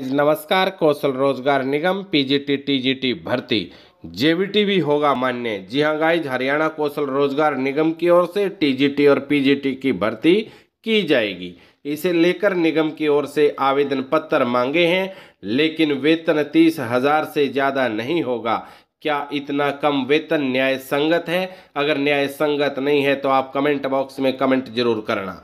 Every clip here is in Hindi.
नमस्कार कौशल रोजगार निगम पीजीटी टीजीटी भर्ती जेबीटी भी होगा मान्य जी हाँ गाइज हरियाणा कौशल रोजगार निगम की ओर से टीजीटी और पीजीटी की भर्ती की जाएगी इसे लेकर निगम की ओर से आवेदन पत्र मांगे हैं लेकिन वेतन तीस हजार से ज़्यादा नहीं होगा क्या इतना कम वेतन न्याय संगत है अगर न्याय संगत नहीं है तो आप कमेंट बॉक्स में कमेंट जरूर करना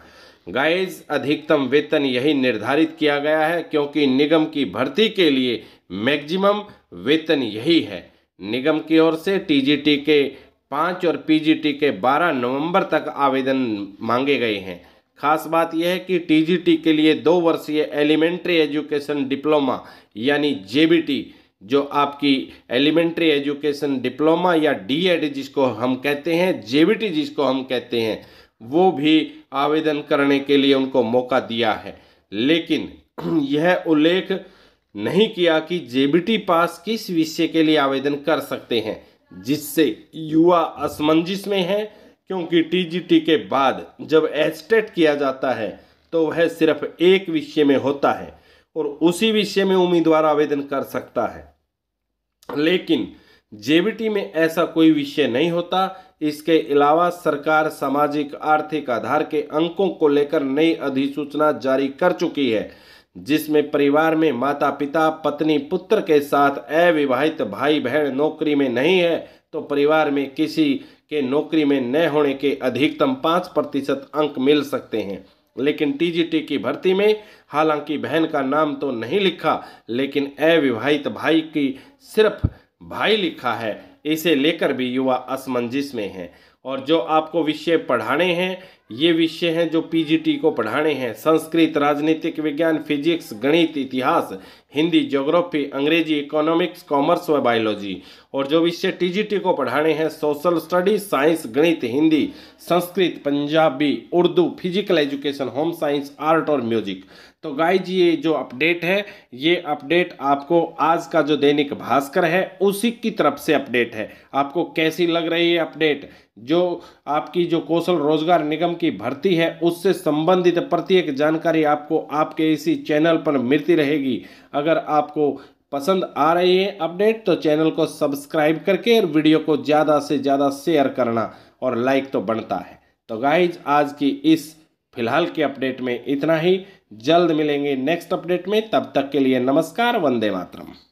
गाइस अधिकतम वेतन यही निर्धारित किया गया है क्योंकि निगम की भर्ती के लिए मैक्सिमम वेतन यही है निगम की ओर से टीजीटी के पाँच और पीजीटी के बारह नवंबर तक आवेदन मांगे गए हैं खास बात यह है कि टीजीटी के लिए दो वर्षीय एलिमेंट्री एजुकेशन डिप्लोमा यानी जेबीटी जो आपकी एलिमेंट्री एजुकेशन डिप्लोमा या डीएड जिसको हम कहते हैं जेबीटी जिसको हम कहते हैं वो भी आवेदन करने के लिए उनको मौका दिया है लेकिन यह उल्लेख नहीं किया कि जेबीटी पास किस विषय के लिए आवेदन कर सकते हैं जिससे युवा असमंजस में है क्योंकि टीजीटी के बाद जब एस्टेट किया जाता है तो वह सिर्फ एक विषय में होता है और उसी विषय में उम्मीदवार आवेदन कर सकता है लेकिन जेबीटी में ऐसा कोई विषय नहीं होता इसके अलावा सरकार सामाजिक आर्थिक आधार के अंकों को लेकर नई अधिसूचना जारी कर चुकी है जिसमें परिवार में माता पिता पत्नी पुत्र के साथ अविवाहित भाई बहन नौकरी में नहीं है तो परिवार में किसी के नौकरी में न होने के अधिकतम पाँच प्रतिशत अंक मिल सकते हैं लेकिन टीजीटी की भर्ती में हालांकि बहन का नाम तो नहीं लिखा लेकिन अविवाहित भाई की सिर्फ भाई लिखा है इसे लेकर भी युवा असमंजस में हैं और जो आपको विषय पढ़ाने हैं ये विषय हैं जो पीजीटी को पढ़ाने हैं संस्कृत राजनीतिक विज्ञान फिजिक्स गणित इतिहास हिंदी ज्योग्राफी अंग्रेजी इकोनॉमिक्स कॉमर्स व बायोलॉजी और जो विषय टीजीटी को पढ़ाने हैं सोशल स्टडीज साइंस गणित Hindi Sanskrit Punjabi Urdu physical education home science art और म्यूजिक तो गाइज ये जो अपडेट है ये अपडेट आपको आज का जो दैनिक भास्कर है उसी की तरफ से अपडेट है आपको कैसी लग रही है अपडेट जो आपकी जो कौशल रोजगार निगम की भर्ती है उससे संबंधित प्रत्येक जानकारी आपको आपके इसी चैनल पर मिलती रहेगी अगर आपको पसंद आ रही है अपडेट तो चैनल को सब्सक्राइब करके और वीडियो को ज़्यादा से ज़्यादा शेयर करना और लाइक तो बनता है तो गाइज आज की इस फिलहाल के अपडेट में इतना ही जल्द मिलेंगे नेक्स्ट अपडेट में तब तक के लिए नमस्कार वंदे मातरम